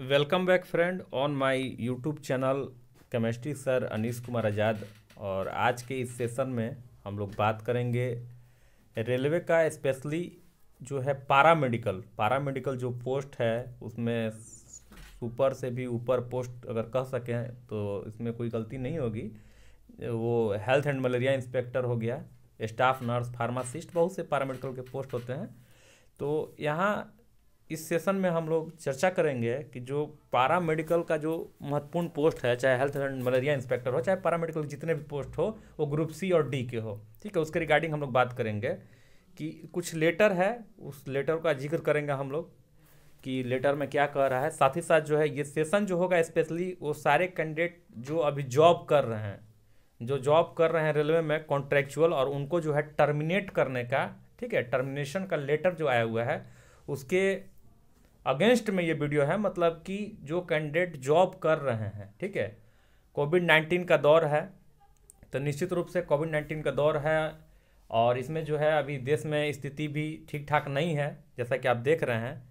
welcome back friend on my YouTube channel chemistry sir Anis Kumar Azad और आज के इस सेशन में हम लोग बात करेंगे रेलवे का स्पेशली जो है पारा मेडिकल पारा मेडिकल जो पोस्ट है उसमें सुपर से भी ऊपर पोस्ट अगर कह सकें तो इसमें कोई गलती नहीं होगी वो हेल्थ एंड मलेरिया इंस्पेक्टर हो गया स्टाफ नर्स फार्मासिस्ट बहुत से पारा मेडिकल के पोस्ट होते हैं तो यहाँ इस सेशन में हम लोग चर्चा करेंगे कि जो पारा मेडिकल का जो महत्वपूर्ण पोस्ट है चाहे हेल्थ एंड मलेरिया इंस्पेक्टर हो चाहे पारा मेडिकल जितने भी पोस्ट हो वो ग्रुप सी और डी के हो ठीक है उसके रिगार्डिंग हम लोग बात करेंगे कि कुछ लेटर है उस लेटर का जिक्र करेंगे हम लोग कि लेटर में क्या कह रहा है साथ ही साथ जो है ये सेशन जो होगा स्पेशली वो सारे कैंडिडेट जो अभी जॉब कर रहे हैं जो जॉब कर रहे हैं रेलवे में कॉन्ट्रेक्चुअल और उनको जो है टर्मिनेट करने का ठीक है टर्मिनेशन का लेटर जो आया हुआ है उसके अगेंस्ट में ये वीडियो है मतलब कि जो कैंडिडेट जॉब कर रहे हैं ठीक है कोविड नाइन्टीन का दौर है तो निश्चित रूप से कोविड नाइन्टीन का दौर है और इसमें जो है अभी देश में स्थिति भी ठीक ठाक नहीं है जैसा कि आप देख रहे हैं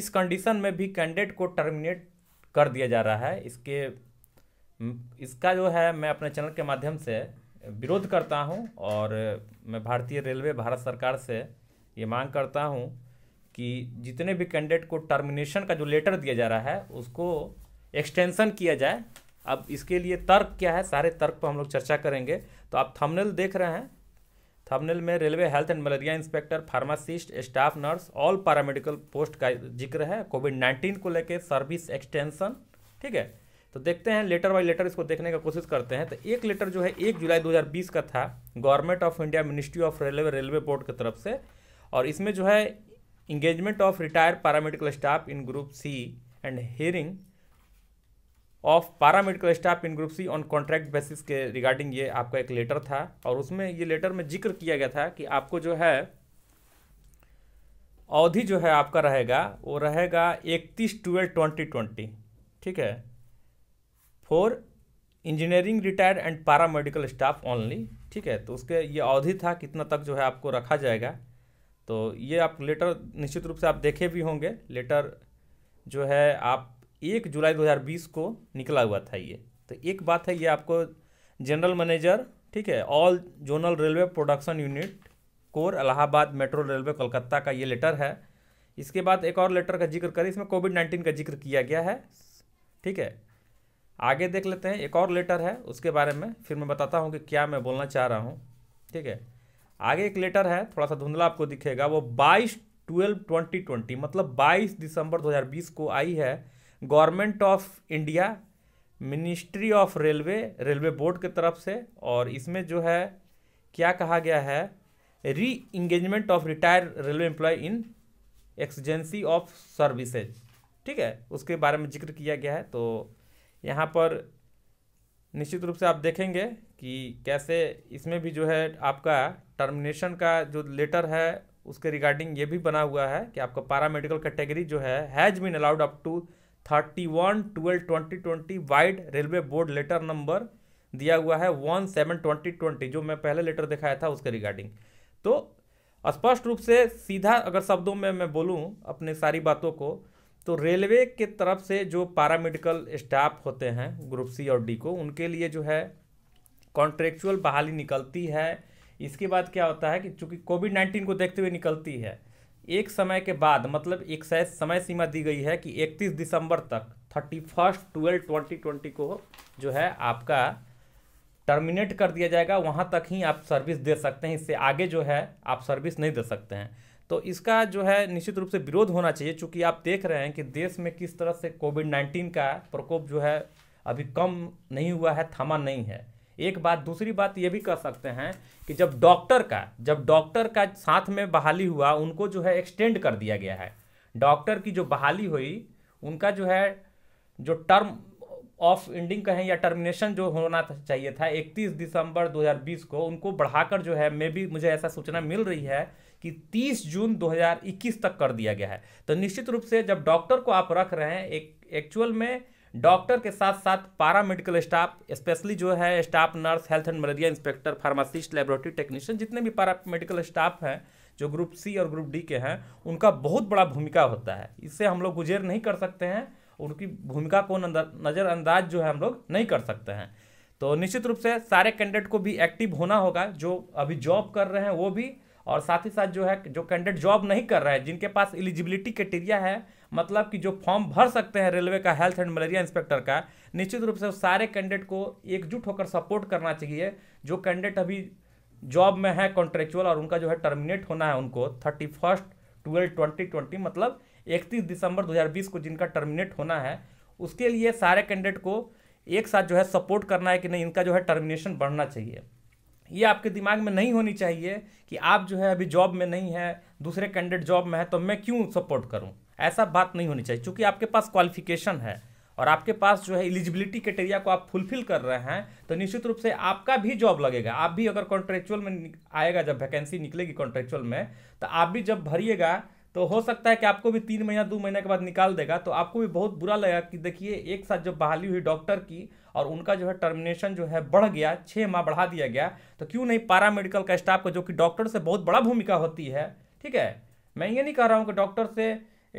इस कंडीशन में भी कैंडिडेट को टर्मिनेट कर दिया जा रहा है इसके इसका जो है मैं अपने चैनल के माध्यम से विरोध करता हूं और मैं भारतीय रेलवे भारत सरकार से ये मांग करता हूं कि जितने भी कैंडिडेट को टर्मिनेशन का जो लेटर दिया जा रहा है उसको एक्सटेंशन किया जाए अब इसके लिए तर्क क्या है सारे तर्क पर हम लोग चर्चा करेंगे तो आप थंबनेल देख रहे हैं थंबनेल में railway health and malaria inspector pharmacist staff nurse all paramedical post का जिक्र है कोविड नाइन्टीन को लेकर सर्विस एक्सटेंशन ठीक है तो देखते हैं लेटर बाई लेटर इसको देखने का कोशिश करते हैं तो एक लेटर जो है एक जुलाई 2020 का था government of India ministry of railway railway board की तरफ से और इसमें जो है engagement of retired paramedical staff in group c and hearing of medical staff in group C on contract basis के रिगार्डिंग ये आपका एक लेटर था और उसमें ये लेटर में जिक्र किया गया था कि आपको जो है अवधि जो है आपका रहेगा वो रहेगा इकतीस ट्वेल्व ट्वेंटी ट्वेंटी ठीक है for engineering retired and para medical staff only ठीक है तो उसके ये अवधि था कितना तक जो है आपको रखा जाएगा तो ये आप लेटर निश्चित रूप से आप देखे भी होंगे लेटर जो है आप एक जुलाई 2020 को निकला हुआ था ये तो एक बात है ये आपको जनरल मैनेजर ठीक है all zonal railway production unit CORE Allahabad metro railway Kolkata का ये लेटर है इसके बाद एक और लेटर का जिक्र करें इसमें कोविड नाइन्टीन का जिक्र किया गया है ठीक है आगे देख लेते हैं एक और लेटर है उसके बारे में फिर मैं बताता हूँ कि क्या मैं बोलना चाह रहा हूँ ठीक है आगे एक लेटर है थोड़ा सा धुंधला आपको दिखेगा वो बाईस ट्वेल्व ट्वेंटी ट्वेंटी मतलब बाईस दिसंबर 2020 को आई है government of India ministry of railway railway board के तरफ से और इसमें जो है क्या कहा गया है re engagement of retire railway employ in exigency of services ठीक है उसके बारे में जिक्र किया गया है तो यहाँ पर निश्चित रूप से आप देखेंगे कि कैसे इसमें भी जो है आपका टर्मिनेशन का जो लेटर है उसके रिगार्डिंग ये भी बना हुआ है कि आपका पैरामेडिकल कैटेगरी जो है has been allowed up to thirty one twelve twenty twenty vide railway board letter number दिया हुआ है वन सेवन ट्वेंटी ट्वेंटी जो मैं पहले लेटर दिखाया था उसके रिगार्डिंग तो स्पष्ट रूप से सीधा अगर शब्दों में मैं बोलूँ अपने सारी बातों को तो रेलवे के तरफ से जो पैरामेडिकल स्टाफ होते हैं ग्रुप सी और डी को उनके लिए जो है कॉन्ट्रेक्चुअल बहाली निकलती है इसके बाद क्या होता है कि चूंकि कोविड नाइन्टीन को देखते हुए निकलती है एक समय के बाद मतलब एक शायद समय सीमा दी गई है कि 31 दिसंबर तक thirty first twelve twenty twenty को जो है आपका टर्मिनेट कर दिया जाएगा वहाँ तक ही आप सर्विस दे सकते हैं इससे आगे जो है आप सर्विस नहीं दे सकते हैं तो इसका जो है निश्चित रूप से विरोध होना चाहिए चूँकि आप देख रहे हैं कि देश में किस तरह से कोविड नाइन्टीन का प्रकोप जो है अभी कम नहीं हुआ है थमा नहीं है एक बात दूसरी बात ये भी कर सकते हैं कि जब डॉक्टर का जब डॉक्टर का साथ में बहाली हुआ उनको जो है एक्सटेंड कर दिया गया है डॉक्टर की जो बहाली हुई उनका जो है जो टर्म ऑफ एंडिंग कहें या टर्मिनेशन जो होना चाहिए था 31 दिसंबर 2020 को उनको बढ़ाकर जो है मे भी मुझे ऐसा सूचना मिल रही है कि 30 जून 2021 तक कर दिया गया है तो निश्चित रूप से जब डॉक्टर को आप रख रहे हैं एक एक्चुअल में डॉक्टर के साथ साथ पारा मेडिकल स्टाफ स्पेशली जो है staff nurse health and malaria inspector pharmacist laboratory technician जितने भी पारा मेडिकल स्टाफ हैं जो ग्रुप सी और ग्रुप डी के हैं उनका बहुत बड़ा भूमिका होता है इससे हम लोग गुजेर नहीं कर सकते हैं उनकी भूमिका को नज़रअंदाज जो है हम लोग नहीं कर सकते हैं तो निश्चित रूप से सारे कैंडिडेट को भी एक्टिव होना होगा जो अभी जॉब कर रहे हैं वो भी और साथ ही साथ जो है जो कैंडिडेट जॉब नहीं कर रहे हैं जिनके पास एलिजिबिलिटी क्राइटेरिया है मतलब कि जो फॉर्म भर सकते हैं रेलवे का हेल्थ एंड मलेरिया इंस्पेक्टर का निश्चित रूप से सारे कैंडिडेट को एकजुट होकर सपोर्ट करना चाहिए जो कैंडिडेट अभी जॉब में है कॉन्ट्रेक्चुअल और उनका जो है टर्मिनेट होना है उनको thirty first twelve twenty twenty मतलब इकतीस दिसंबर बीस को जिनका टर्मिनेट होना है उसके लिए सारे कैंडिडेट को एक साथ जो है सपोर्ट करना है कि नहीं इनका जो है टर्मिनेशन बढ़ना चाहिए ये आपके दिमाग में नहीं होनी चाहिए कि आप जो है अभी जॉब में नहीं है दूसरे कैंडिडेट जॉब में है तो मैं क्यों सपोर्ट करूँ ऐसा बात नहीं होनी चाहिए चूँकि आपके पास क्वालिफिकेशन है और आपके पास जो है एलिजिबिलिटी क्राइटेरिया को आप फुलफिल कर रहे हैं तो निश्चित रूप से आपका भी जॉब लगेगा आप भी अगर कॉन्ट्रेक्चुअल में आएगा जब वैकेंसी निकलेगी कॉन्ट्रेक्चुअल में तो आप भी जब भरिएगा तो हो सकता है कि आपको भी तीन महीना दो महीने के बाद निकाल देगा तो आपको भी बहुत बुरा लगा कि देखिए एक साथ जब बहाली हुई डॉक्टर की और उनका जो है टर्मिनेशन जो है बढ़ गया छः माह बढ़ा दिया गया तो क्यों नहीं पारा मेडिकल का स्टाफ का जो कि डॉक्टर से बहुत बड़ा भूमिका होती है ठीक है मैं ये नहीं कह रहा हूँ कि डॉक्टर से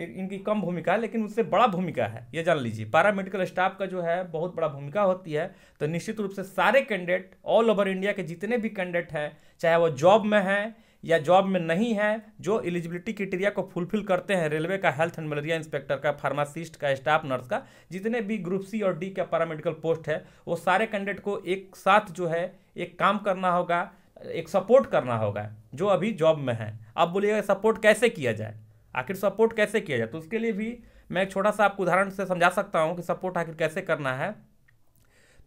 इनकी कम भूमिका है लेकिन उससे बड़ा भूमिका है ये जान लीजिए पैरामेडिकल स्टाफ का जो है बहुत बड़ा भूमिका होती है तो निश्चित रूप से सारे कैंडिडेट ऑल ओवर इंडिया के जितने भी कैंडिडेट हैं चाहे वो जॉब में हैं या जॉब में नहीं है जो एलिजिबिलिटी क्रिटेरिया को फुलफिल करते हैं रेलवे का हेल्थ एंड मलेरिया इंस्पेक्टर का फार्मासिस्ट का स्टाफ नर्स का जितने भी ग्रुप सी और डी का पैरामेडिकल पोस्ट है वो सारे कैंडिडेट को एक साथ जो है एक काम करना होगा एक सपोर्ट करना होगा जो अभी जॉब में है आप बोलिएगा सपोर्ट कैसे किया जाए आखिर सपोर्ट कैसे किया जाए तो उसके लिए भी मैं एक छोटा सा आपको उदाहरण से समझा सकता हूँ कि सपोर्ट आखिर कैसे करना है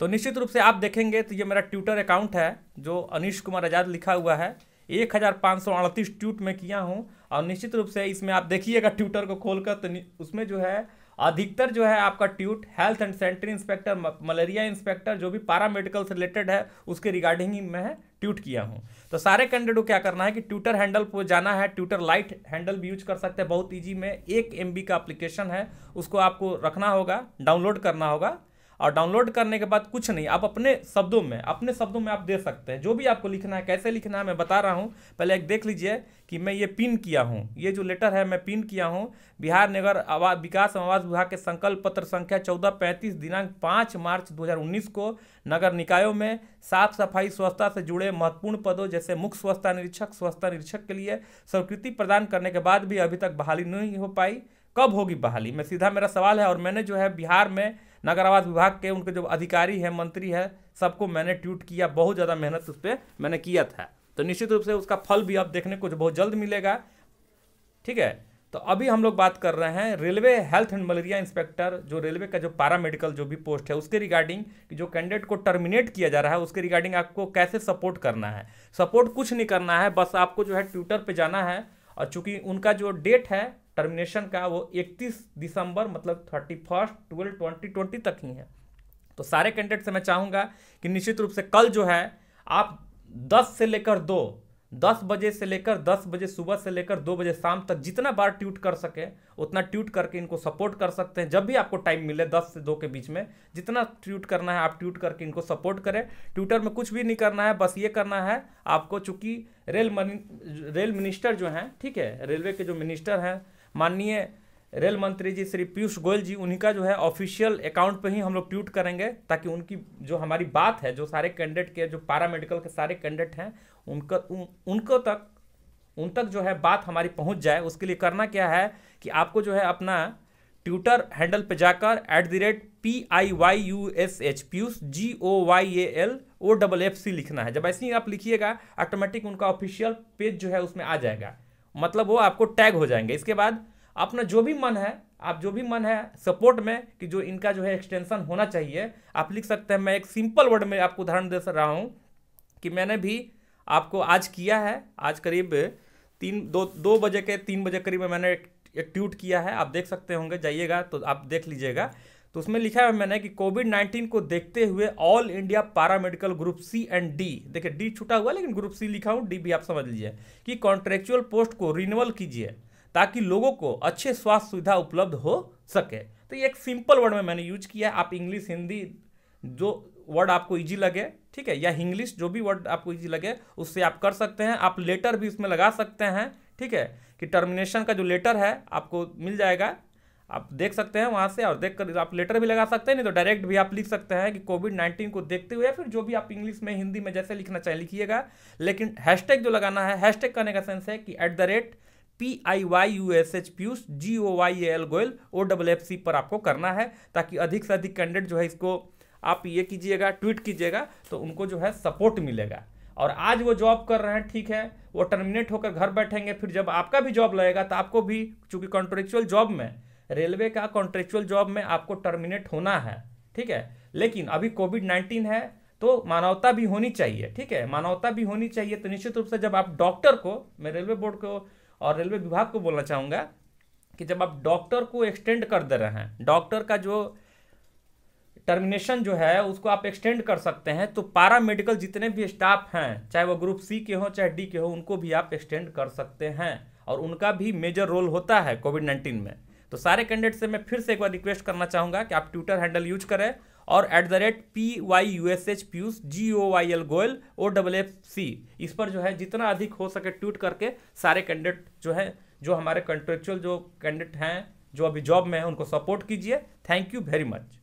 तो निश्चित रूप से आप देखेंगे तो ये मेरा ट्विटर अकाउंट है जो अनिश कुमार आज़ाद लिखा हुआ है एक हज़ार पाँच सौ अड़तीस ट्वीट में किया हूँ और निश्चित रूप से इसमें आप देखिएगा ट्विटर को खोलकर तो उसमें जो है अधिकतर जो है आपका ट्यूट health and sanitary inspector malaria inspector जो भी पारा मेडिकल से रिलेटेड है उसके रिगार्डिंग ही मैं ट्यूट किया हूँ तो सारे कैंडिडेट को क्या करना है कि ट्यूटर हैंडल पर जाना है ट्यूटर लाइट हैंडल भी यूज कर सकते हैं बहुत ईजी में एक एम का अप्लीकेशन है उसको आपको रखना होगा डाउनलोड करना होगा और डाउनलोड करने के बाद कुछ नहीं आप अपने शब्दों में अपने शब्दों में आप दे सकते हैं जो भी आपको लिखना है कैसे लिखना है मैं बता रहा हूँ पहले एक देख लीजिए कि मैं ये पिन किया हूँ ये जो लेटर है मैं पिन किया हूँ बिहार नगर आवास विकास आवास विभाग के संकल्प पत्र संख्या चौदह पैंतीस दिनांक पाँच मार्च दो को नगर निकायों में साफ सफाई स्वच्छता से जुड़े महत्वपूर्ण पदों जैसे मुख्य स्वच्छता निरीक्षक स्वच्छता निरीक्षक के लिए स्वीकृति प्रदान करने के बाद भी अभी तक बहाली नहीं हो पाई कब होगी बहाली मैं सीधा मेरा सवाल है और मैंने जो है बिहार में नगर आवास विभाग के उनके जो अधिकारी है मंत्री है सबको मैंने ट्वीट किया बहुत ज़्यादा मेहनत उस पर मैंने किया था तो निश्चित रूप से उसका फल भी अब देखने को बहुत जल्द मिलेगा ठीक है तो अभी हम लोग बात कर रहे हैं railway health and malaria inspector जो रेलवे का जो पारा मेडिकल जो भी पोस्ट है उसके रिगार्डिंग जो कैंडिडेट को टर्मिनेट किया जा रहा है उसके रिगार्डिंग आपको कैसे सपोर्ट करना है सपोर्ट कुछ नहीं करना है बस आपको जो है ट्विटर पर जाना है और चूंकि उनका जो डेट है टर्मिनेशन का वो 31 दिसंबर मतलब thirty first twelve twenty twenty तक ही है तो सारे कैंडिडेट से मैं चाहूँगा कि निश्चित रूप से कल जो है आप दस से लेकर दो दस बजे से लेकर दस बजे सुबह से लेकर दो बजे शाम तक जितना बार ट्यूट कर सके उतना ट्यूट करके इनको सपोर्ट कर सकते हैं जब भी आपको टाइम मिले दस से दो के बीच में जितना ट्यूट करना है आप ट्यूट करके इनको सपोर्ट करें ट्विटर में कुछ भी नहीं करना है बस ये करना है आपको चूंकि रेल मनि रेल मिनिस्टर जो हैं ठीक है रेलवे के जो मिनिस्टर हैं माननीय रेल मंत्री जी श्री पीयूष गोयल जी उन्हीं का जो है ऑफिशियल अकाउंट पे ही हम लोग ट्वीट करेंगे ताकि उनकी जो हमारी बात है जो सारे कैंडिडेट के जो पारा मेडिकल के सारे कैंडिडेट हैं उनका उन, उनको तक उन तक जो है बात हमारी पहुंच जाए उसके लिए करना क्या है कि आपको जो है अपना ट्विटर हैंडल पे जाकर at the rate P I Y U S H Piyush G O Y A L O double F C लिखना है जब ऐसे ही आप लिखिएगा ऑटोमेटिक उनका ऑफिशियल पेज जो है उसमें आ जाएगा मतलब वो आपको टैग हो जाएंगे इसके बाद अपना जो भी मन है आप जो भी मन है सपोर्ट में कि जो इनका जो है एक्सटेंशन होना चाहिए आप लिख सकते हैं मैं एक सिंपल वर्ड में आपको उदाहरण दे रहा हूँ कि मैंने भी आपको आज किया है आज करीब तीन दो दो बजे के तीन बजे करीब मैंने एक, ट्वीट किया है आप देख सकते होंगे जाइएगा तो आप देख लीजिएगा तो उसमें लिखा है मैंने कि कोविड नाइन्टीन को देखते हुए all India medical group C and D देखिए डी छुटा हुआ लेकिन ग्रुप सी लिखा हूँ डी भी आप समझ लीजिए कि कॉन्ट्रेक्चुअल पोस्ट को रिन्यूअल कीजिए ताकि लोगों को अच्छे स्वास्थ्य सुविधा उपलब्ध हो सके तो ये एक सिंपल वर्ड में मैंने यूज किया है आप इंग्लिश हिंदी जो वर्ड आपको इजी लगे ठीक है या इंग्लिश जो भी वर्ड आपको इजी लगे उससे आप कर सकते हैं आप लेटर भी इसमें लगा सकते हैं ठीक है कि टर्मिनेशन का जो लेटर है आपको मिल जाएगा आप देख सकते हैं वहाँ से और देख कर आप लेटर भी लगा सकते हैं नहीं तो डायरेक्ट भी आप लिख सकते हैं कि कोविड नाइन्टीन को देखते हुए फिर जो भी आप इंग्लिश में हिंदी में जैसे लिखना चाहें लिखिएगा लेकिन हैशटैग जो लगाना है हैशटैग करने का सेंस है कि at the rate P I Y U S H Piyush G O Y L Goyal O double F C पर आपको करना है ताकि अधिक से अधिक कैंडिडेट जो है इसको आप ये कीजिएगा ट्वीट कीजिएगा तो उनको जो है सपोर्ट मिलेगा और आज वो जॉब कर रहे हैं ठीक है वो टर्मिनेट होकर घर बैठेंगे फिर जब आपका भी जॉब लगेगा तो आपको भी चूंकि कॉन्ट्रेक्चुअल जॉब में रेलवे का कॉन्ट्रेक्चुअल जॉब में आपको टर्मिनेट होना है ठीक है लेकिन अभी कोविड नाइन्टीन है तो मानवता भी होनी चाहिए ठीक है मानवता भी होनी चाहिए तो निश्चित रूप से जब आप डॉक्टर को मैं रेलवे बोर्ड को और रेलवे विभाग को बोलना चाहूँगा कि जब आप डॉक्टर को एक्सटेंड कर दे रहे हैं डॉक्टर का जो टर्मिनेशन जो है उसको आप एक्सटेंड कर सकते हैं तो पारा मेडिकल जितने भी स्टाफ हैं चाहे वो ग्रुप सी के हों चाहे डी के हों उनको भी आप एक्सटेंड कर सकते हैं और उनका भी मेजर रोल होता है कोविड नाइन्टीन में तो सारे कैंडिडेट से मैं फिर से एक बार रिक्वेस्ट करना चाहूँगा कि आप ट्विटर हैंडल यूज करें और at the rate P Y U S H Piyush G O Y L Goyal O double F C इस पर जो है जितना अधिक हो सके ट्वीट करके सारे कैंडिडेट जो है जो हमारे कंट्रेक्चुअल जो कैंडिडेट हैं जो अभी जॉब में हैं उनको सपोर्ट कीजिए थैंक यू वेरी मच